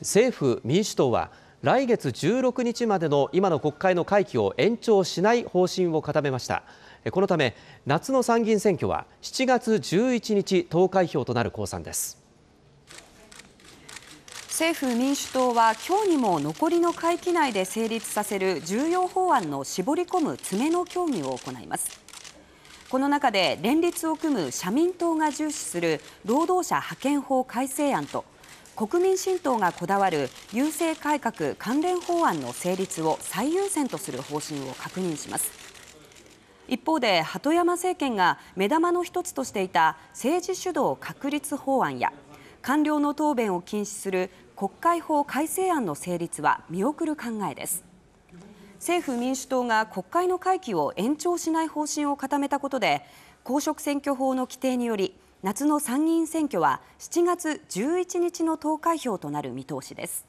政府・民主党は来月16日までの今の国会の会期を延長しない方針を固めましたこのため夏の参議院選挙は7月11日投開票となる公算です政府・民主党は今日にも残りの会期内で成立させる重要法案の絞り込む詰めの協議を行いますこの中で連立を組む社民党が重視する労働者派遣法改正案と国民新党がこだわる郵政改革関連法案の成立を最優先とする方針を確認します一方で鳩山政権が目玉の一つとしていた政治主導確立法案や官僚の答弁を禁止する国会法改正案の成立は見送る考えです政府・民主党が国会の会期を延長しない方針を固めたことで公職選挙法の規定により夏の参議院選挙は7月11日の投開票となる見通しです。